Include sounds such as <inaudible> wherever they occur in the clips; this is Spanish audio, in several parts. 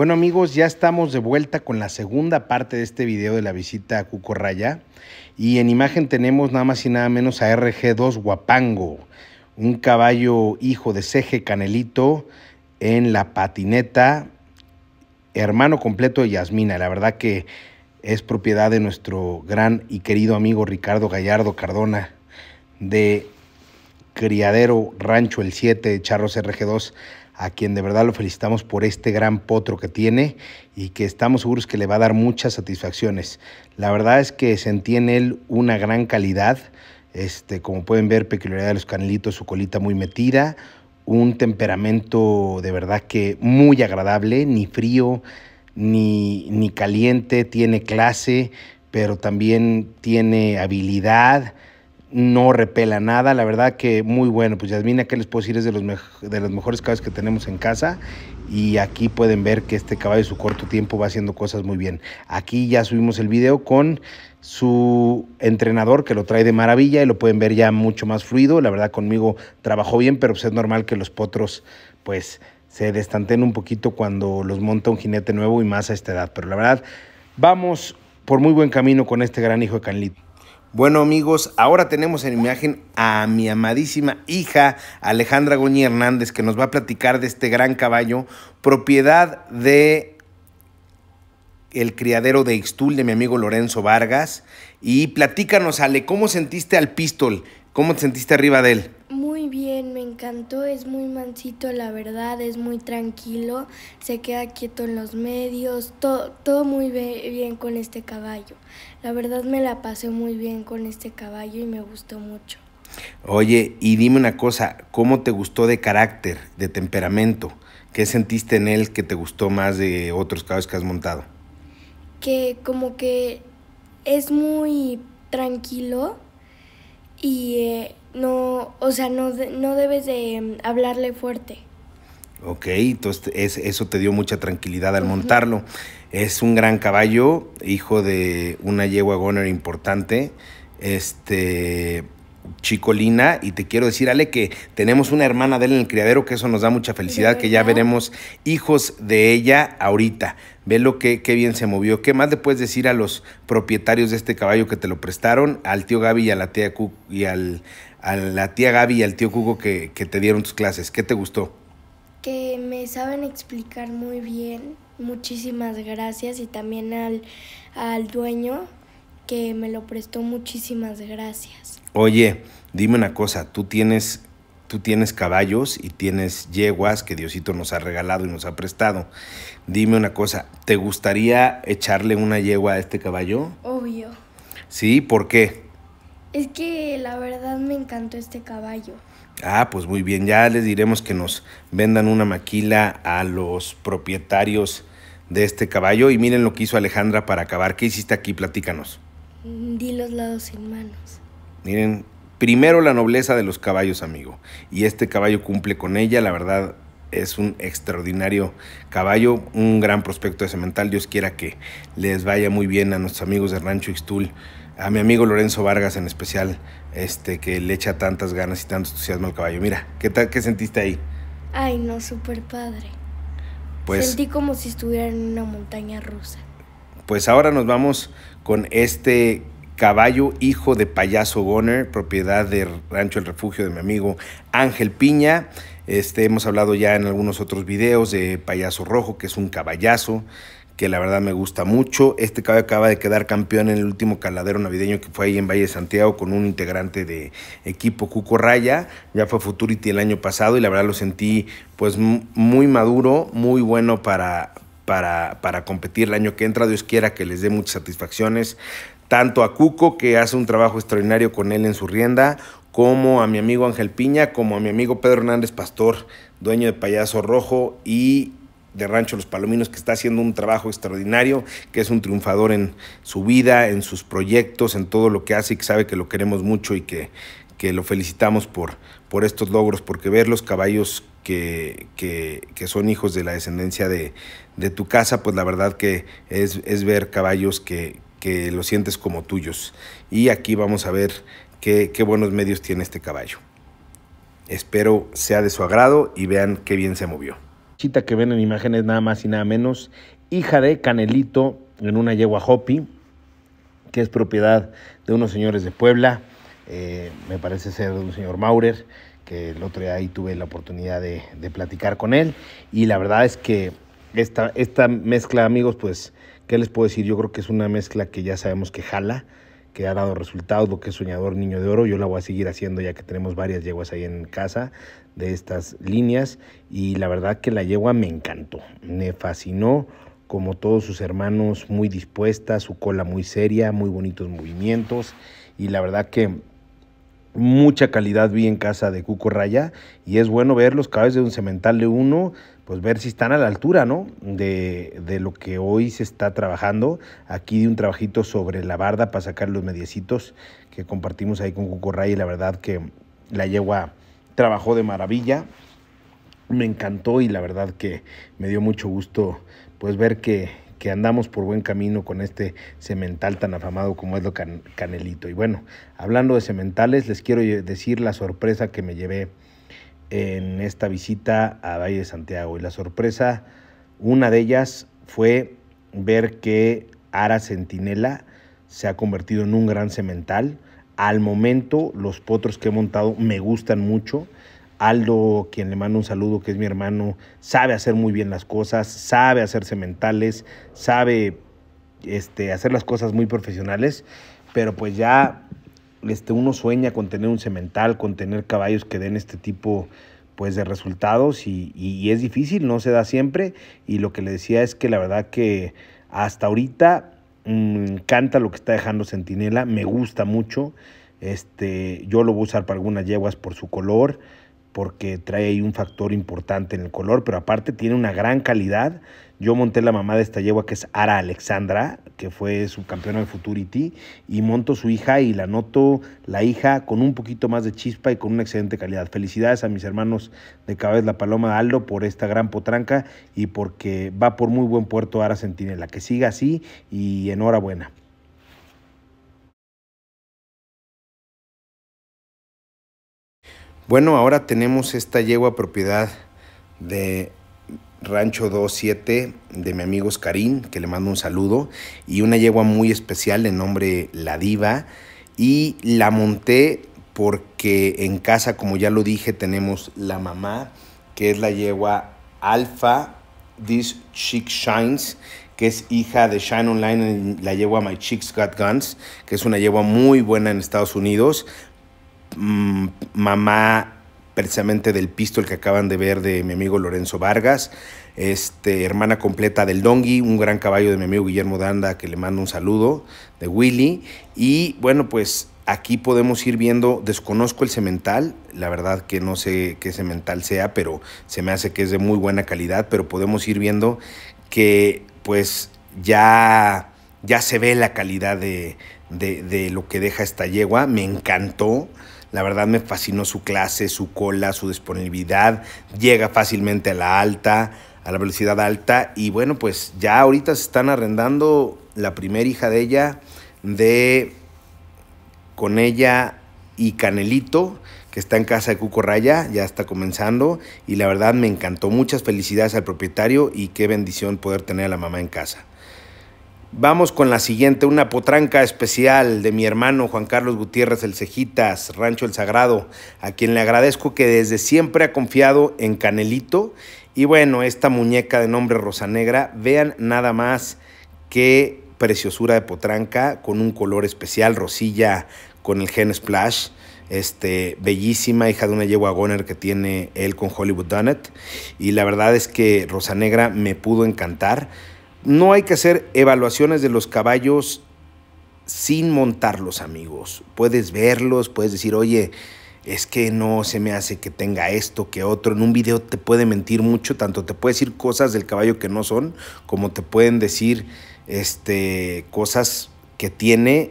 Bueno amigos, ya estamos de vuelta con la segunda parte de este video de la visita a Cucorraya y en imagen tenemos nada más y nada menos a RG2 Guapango, un caballo hijo de CG Canelito en la patineta, hermano completo de Yasmina, la verdad que es propiedad de nuestro gran y querido amigo Ricardo Gallardo Cardona de Criadero Rancho El 7 de Charros RG2 a quien de verdad lo felicitamos por este gran potro que tiene y que estamos seguros que le va a dar muchas satisfacciones. La verdad es que sentí en él una gran calidad, este, como pueden ver, peculiaridad de los canelitos, su colita muy metida, un temperamento de verdad que muy agradable, ni frío, ni, ni caliente, tiene clase, pero también tiene habilidad, no repela nada, la verdad que muy bueno. Pues Yasmina, ¿qué les puedo decir? Es de los, de los mejores caballos que tenemos en casa y aquí pueden ver que este caballo en su corto tiempo va haciendo cosas muy bien. Aquí ya subimos el video con su entrenador que lo trae de maravilla y lo pueden ver ya mucho más fluido. La verdad conmigo trabajó bien, pero pues es normal que los potros pues se destanten un poquito cuando los monta un jinete nuevo y más a esta edad. Pero la verdad, vamos por muy buen camino con este gran hijo de Canlito. Bueno amigos, ahora tenemos en imagen a mi amadísima hija Alejandra Goñi Hernández que nos va a platicar de este gran caballo, propiedad de el criadero de Ixtul de mi amigo Lorenzo Vargas. Y platícanos Ale, ¿cómo sentiste al pistol? ¿Cómo te sentiste arriba de él? Muy bien, me encantó, es muy mansito, la verdad, es muy tranquilo, se queda quieto en los medios, todo, todo muy bien con este caballo. La verdad me la pasé muy bien con este caballo y me gustó mucho. Oye, y dime una cosa, ¿cómo te gustó de carácter, de temperamento? ¿Qué sentiste en él que te gustó más de otros caballos que has montado? Que como que es muy tranquilo y... Eh, no, o sea, no, no debes de em, hablarle fuerte. Ok, entonces eso te dio mucha tranquilidad al montarlo. Es un gran caballo, hijo de una yegua goner importante. Este, Chicolina y te quiero decir, Ale, que tenemos una hermana de él en el criadero, que eso nos da mucha felicidad, que ya veremos hijos de ella ahorita. Ve lo que qué bien se movió. ¿Qué más le puedes decir a los propietarios de este caballo que te lo prestaron? Al tío Gaby y a la tía, y al, a la tía Gaby y al tío Cuco que, que te dieron tus clases. ¿Qué te gustó? Que me saben explicar muy bien. Muchísimas gracias y también al, al dueño que me lo prestó. Muchísimas gracias oye, dime una cosa, tú tienes, tú tienes caballos y tienes yeguas que Diosito nos ha regalado y nos ha prestado. Dime una cosa, ¿te gustaría echarle una yegua a este caballo? Obvio. ¿Sí? ¿Por qué? Es que la verdad me encantó este caballo. Ah, pues muy bien, ya les diremos que nos vendan una maquila a los propietarios de este caballo y miren lo que hizo Alejandra para acabar. ¿Qué hiciste aquí? Platícanos. Mm, di los lados en manos. Miren, primero la nobleza de los caballos, amigo. Y este caballo cumple con ella, la verdad es un extraordinario caballo, un gran prospecto de cemental. Dios quiera que les vaya muy bien a nuestros amigos de Rancho Ixtul, a mi amigo Lorenzo Vargas en especial, este que le echa tantas ganas y tanto entusiasmo al caballo. Mira, ¿qué tal qué sentiste ahí? Ay, no, súper padre. Pues, Sentí como si estuviera en una montaña rusa. Pues ahora nos vamos con este Caballo, hijo de Payaso Goner, propiedad de Rancho El Refugio de mi amigo Ángel Piña. Este, hemos hablado ya en algunos otros videos de Payaso Rojo, que es un caballazo, que la verdad me gusta mucho. Este caballo acaba de quedar campeón en el último caladero navideño que fue ahí en Valle de Santiago con un integrante de equipo Cuco Raya. Ya fue Futurity el año pasado y la verdad lo sentí pues muy maduro, muy bueno para, para, para, competir el año que entra. Dios quiera que les dé muchas satisfacciones tanto a Cuco, que hace un trabajo extraordinario con él en su rienda, como a mi amigo Ángel Piña, como a mi amigo Pedro Hernández Pastor, dueño de Payaso Rojo y de Rancho Los Palominos, que está haciendo un trabajo extraordinario, que es un triunfador en su vida, en sus proyectos, en todo lo que hace y que sabe que lo queremos mucho y que, lo felicitamos por, por estos logros, porque ver los caballos que, son hijos de la descendencia de, tu casa, pues la verdad que es, es ver caballos que, que los sientes como tuyos. Y aquí vamos a ver qué, buenos medios tiene este caballo. Espero sea de su agrado y vean qué bien se movió. Chita que ven en imágenes nada más y nada menos, hija de Canelito en una yegua Hopi, que es propiedad de unos señores de Puebla, eh, me parece ser de un señor Maurer, que el otro día ahí tuve la oportunidad de, platicar con él, y la verdad es que esta, esta mezcla, amigos, pues ¿Qué les puedo decir? Yo creo que es una mezcla que ya sabemos que jala, que ha dado resultados, lo que es Soñador Niño de Oro. Yo la voy a seguir haciendo ya que tenemos varias yeguas ahí en casa de estas líneas. Y la verdad que la yegua me encantó, me fascinó como todos sus hermanos, muy dispuesta, su cola muy seria, muy bonitos movimientos. Y la verdad que mucha calidad vi en casa de Cuco Raya y es bueno ver los cabezas de un cemental de uno, pues ver si están a la altura, ¿no? De, lo que hoy se está trabajando. Aquí de un trabajito sobre la barda para sacar los mediecitos que compartimos ahí con Cuco y la verdad que la yegua trabajó de maravilla. Me encantó y la verdad que me dio mucho gusto pues ver que, que andamos por buen camino con este cemental tan afamado como es lo Canelito. Y bueno, hablando de cementales, les quiero decir la sorpresa que me llevé en esta visita a Valle de Santiago. Y la sorpresa, una de ellas fue ver que Ara Centinela se ha convertido en un gran cemental. Al momento, los potros que he montado me gustan mucho. Aldo, quien le mando un saludo, que es mi hermano, sabe hacer muy bien las cosas, sabe hacer cementales, sabe este, hacer las cosas muy profesionales, pero pues ya este, uno sueña con tener un cemental, con tener caballos que den este tipo pues, de resultados y, es difícil, no se da siempre y lo que le decía es que la verdad que hasta ahorita me mm, encanta lo que está dejando Centinela, me gusta mucho, este, yo lo voy a usar para algunas yeguas por su color, porque trae ahí un factor importante en el color, pero aparte tiene una gran calidad. Yo monté la mamá de esta yegua que es Ara Alexandra, que fue subcampeona de Futurity, y monto su hija y la noto, la hija, con un poquito más de chispa y con una excelente calidad. Felicidades a mis hermanos de Cabez La Paloma Aldo por esta gran potranca y porque va por muy buen puerto Ara Centinela. Que siga así y enhorabuena. Bueno, ahora tenemos esta yegua propiedad de Rancho 27 de mi amigo Oscarín, que le mando un saludo, y una yegua muy especial de nombre La Diva, y la monté porque en casa, como ya lo dije, tenemos la mamá, que es la yegua Alpha This Chick Shines, que es hija de Shine Online, la yegua My Chicks Got Guns, que es una yegua muy buena en Estados Unidos, Mm, mamá precisamente del pistol que acaban de ver de mi amigo Lorenzo Vargas, este, hermana completa del donkey, un gran caballo de mi amigo Guillermo Danda, que le mando un saludo, de Willy. Y bueno, pues aquí podemos ir viendo, desconozco el cemental, la verdad que no sé qué cemental sea, pero se me hace que es de muy buena calidad, pero podemos ir viendo que pues ya, ya se ve la calidad de lo que deja esta yegua, me encantó. La verdad me fascinó su clase, su cola, su disponibilidad. Llega fácilmente a la alta, a la velocidad alta. Y bueno, pues ya ahorita se están arrendando la primera hija de ella de con ella y Canelito, que está en casa de Cuco Raya, ya está comenzando y la verdad me encantó. Muchas felicidades al propietario y qué bendición poder tener a la mamá en casa. Vamos con la siguiente, una potranca especial de mi hermano Juan Carlos Gutiérrez El Cejitas, Rancho El Sagrado, a quien le agradezco que desde siempre ha confiado en Canelito. Y bueno, esta muñeca de nombre Rosanegra, vean nada más qué preciosura de potranca con un color especial, rosilla con el gen splash. Este, bellísima, hija de una yegua goner que tiene él con Hollywood Donut. Y la verdad es que Rosanegra me pudo encantar. No hay que hacer evaluaciones de los caballos sin montarlos, amigos. Puedes verlos, puedes decir, oye, es que no se me hace que tenga esto, que otro. En un video te puede mentir mucho, tanto te puede decir cosas del caballo que no son, como te pueden decir este, cosas que tiene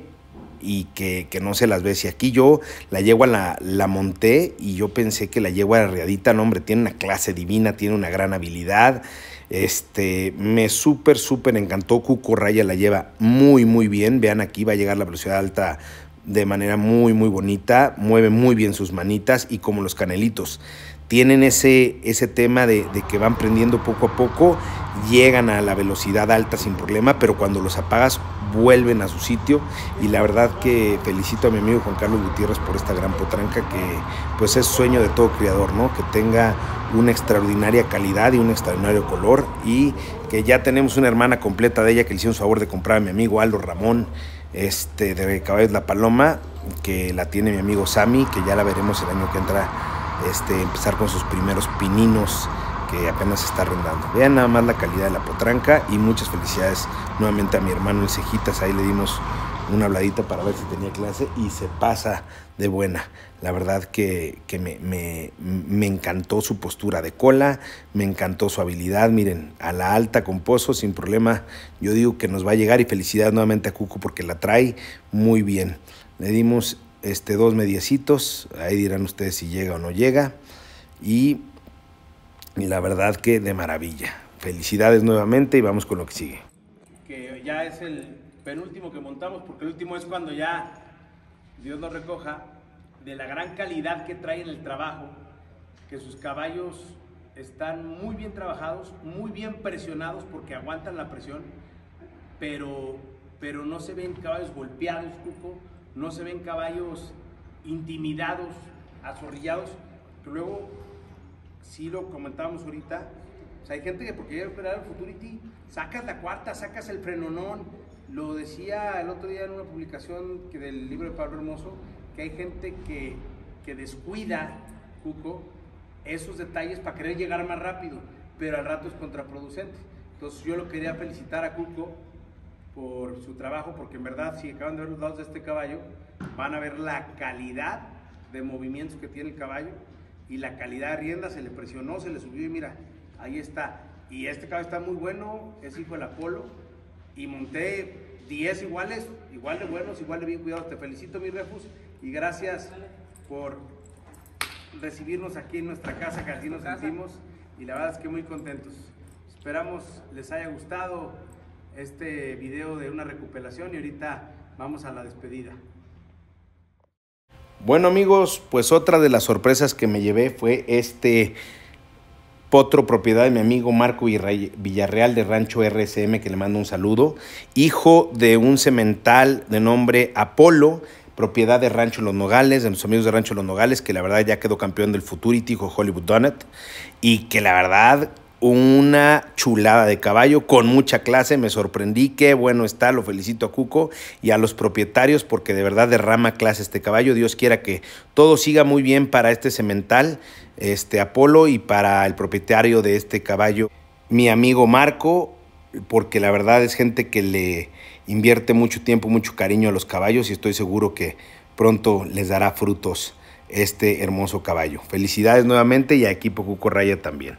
y que, no se las ve. Y aquí yo la yegua la, la monté y yo pensé que la yegua era riadita, no hombre, tiene una clase divina, tiene una gran habilidad. Este, me súper, súper encantó. Cuco Raya la lleva muy, muy bien. Vean aquí, va a llegar la velocidad alta de manera muy, muy bonita. Mueve muy bien sus manitas y como los canelitos. Tienen ese, ese tema de, de que van prendiendo poco a poco, llegan a la velocidad alta sin problema, pero cuando los apagas vuelven a su sitio y la verdad que felicito a mi amigo Juan Carlos Gutiérrez por esta gran potranca que pues es sueño de todo criador, ¿no? Que tenga una extraordinaria calidad y un extraordinario color y que ya tenemos una hermana completa de ella que le un favor de comprar a mi amigo Aldo Ramón este de Caballos La Paloma, que la tiene mi amigo Sami, que ya la veremos el año que entra este empezar con sus primeros pininos que apenas está rondando. Vean nada más la calidad de la potranca y muchas felicidades nuevamente a mi hermano en Cejitas. Ahí le dimos una habladita para ver si tenía clase y se pasa de buena. La verdad que, me, encantó su postura de cola, me encantó su habilidad. Miren, a la alta con Pozo, sin problema. Yo digo que nos va a llegar y felicidades nuevamente a Cuco porque la trae muy bien. Le dimos este, dos mediecitos, ahí dirán ustedes si llega o no llega. Y y la verdad que de maravilla. Felicidades nuevamente y vamos con lo que sigue. Que ya es el penúltimo que montamos, porque el último es cuando ya Dios nos recoja de la gran calidad que trae en el trabajo, que sus caballos están muy bien trabajados, muy bien presionados porque aguantan la presión, pero, pero no se ven caballos golpeados, no se ven caballos intimidados, azorrillados, que luego si lo comentábamos ahorita, o sea, hay gente que porque quiere esperar el Futurity, sacas la cuarta, sacas el frenonón. Lo decía el otro día en una publicación que del libro de Pablo Hermoso, que hay gente que, descuida, Cuco, esos detalles para querer llegar más rápido, pero al rato es contraproducente. Entonces yo lo quería felicitar a Cuco por su trabajo, porque en verdad si acaban de ver los lados de este caballo, van a ver la calidad de movimientos que tiene el caballo y la calidad de rienda se le presionó, se le subió y mira, ahí está. Y este caballo está muy bueno, es hijo del Apolo. Y monté 10 iguales, igual de buenos, igual de bien cuidados. Te felicito, mi refus, y gracias por recibirnos aquí en nuestra casa, que así nos sentimos. Y la verdad es que muy contentos. Esperamos les haya gustado este video de una recuperación y ahorita vamos a la despedida. Bueno amigos, pues otra de las sorpresas que me llevé fue este potro propiedad de mi amigo Marco Villarreal de Rancho RSM, que le mando un saludo, hijo de un cemental de nombre Apolo, propiedad de Rancho Los Nogales, de los amigos de Rancho Los Nogales, que la verdad ya quedó campeón del Futurity de Hollywood Donut, y que la verdad una chulada de caballo con mucha clase, me sorprendí, qué bueno está, lo felicito a Cuco y a los propietarios porque de verdad derrama clase este caballo, Dios quiera que todo siga muy bien para este semental, este Apolo y para el propietario de este caballo, mi amigo Marco, porque la verdad es gente que le invierte mucho tiempo, mucho cariño a los caballos y estoy seguro que pronto les dará frutos este hermoso caballo. Felicidades nuevamente y a equipo Cuco Raya también.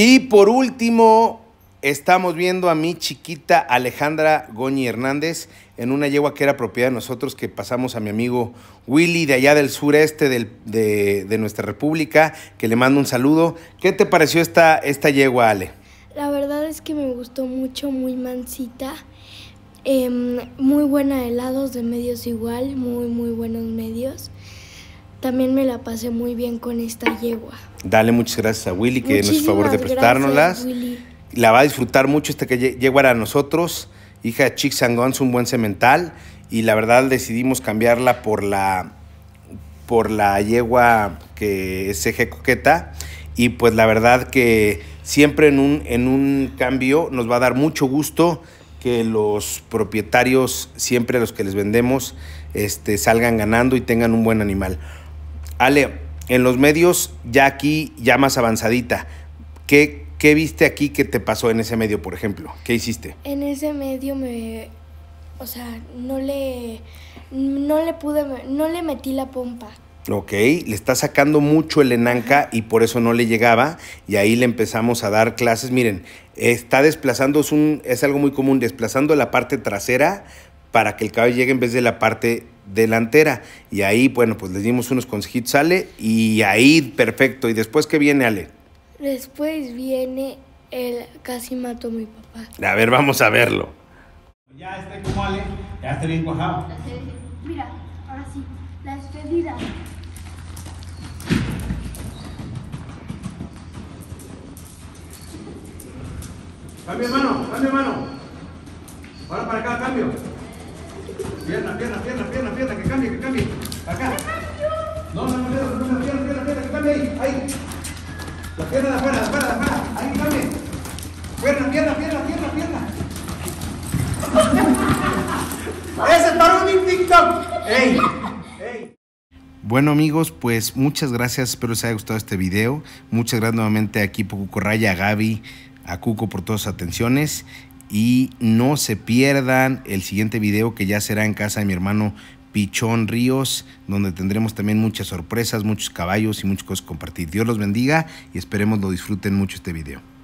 Y por último, estamos viendo a mi chiquita Alejandra Goñi Hernández en una yegua que era propiedad de nosotros, que pasamos a mi amigo Willy de allá del sureste de, nuestra república, que le mando un saludo. ¿Qué te pareció esta, esta yegua, Ale? La verdad es que me gustó mucho, muy mansita. Em, muy buena de helados de medios igual, muy muy buenos medios. También me la pasé muy bien con esta yegua. Dale muchas gracias a Willy que nos hizo favor de prestárnoslas. La va a disfrutar mucho esta que yegua era a nosotros, hija de Chick es un buen cemental. Y la verdad decidimos cambiarla por la, por la yegua que es eje coqueta. Y pues la verdad que siempre en un, en un cambio nos va a dar mucho gusto que los propietarios, siempre los que les vendemos, este, salgan ganando y tengan un buen animal. Ale, en los medios, ya aquí, ya más avanzadita, ¿qué, viste aquí que te pasó en ese medio, por ejemplo? ¿Qué hiciste? En ese medio me... O sea, no le... No le pude... No le metí la pompa. Ok, le está sacando mucho el enanca y por eso no le llegaba y ahí le empezamos a dar clases. Miren, está desplazando, es, un, es algo muy común, desplazando la parte trasera para que el cabello llegue en vez de la parte delantera. Y ahí, bueno, pues le dimos unos consejitos a Ale y ahí perfecto. ¿Y después qué viene, Ale? Después viene el casi mató a mi papá. A ver, vamos a verlo. Ya está como Ale, ya está bien cuajado. Mira, ahora sí, la despedida. Cambio, hermano, cambio, mano Ahora para acá, cambio. Pierna, pierna, pierna, pierna, pierna, que cambie, que cambie. Acá. No, no, no, pierna, pierna, pierna, que cambie ahí, ahí. La pierna de afuera, de afuera, de afuera. Ahí cambie. Pierna, pierna, pierna, pierna, pierna. <laughs> Ese para un TikTok. ¡Ey! Bueno amigos, pues muchas gracias, espero les haya gustado este video. Muchas gracias nuevamente a Kipo Cucorraya, a Gaby, a Cuco por todas sus atenciones y no se pierdan el siguiente video que ya será en casa de mi hermano Pichón Ríos, donde tendremos también muchas sorpresas, muchos caballos y muchas cosas compartir. Dios los bendiga y esperemos lo disfruten mucho este video.